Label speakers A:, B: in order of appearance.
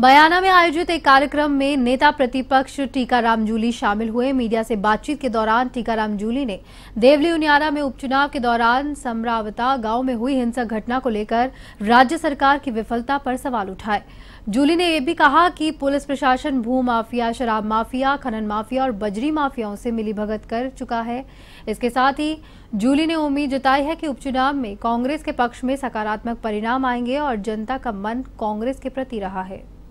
A: बयाना में आयोजित एक कार्यक्रम में नेता प्रतिपक्ष टीकाराम जूली शामिल हुए मीडिया से बातचीत के दौरान टीकाराम जूली ने देवली उनियारा में उपचुनाव के दौरान समरावता गांव में हुई हिंसक घटना को लेकर राज्य सरकार की विफलता पर सवाल उठाए जूली ने यह भी कहा कि पुलिस प्रशासन भू माफिया शराब माफिया खनन माफिया और बजरी माफियाओं से मिलीभगत कर चुका है इसके साथ ही जूली ने उम्मीद जताई है कि उपचुनाव में कांग्रेस के पक्ष में सकारात्मक परिणाम आएंगे और जनता का मन कांग्रेस के प्रति रहा है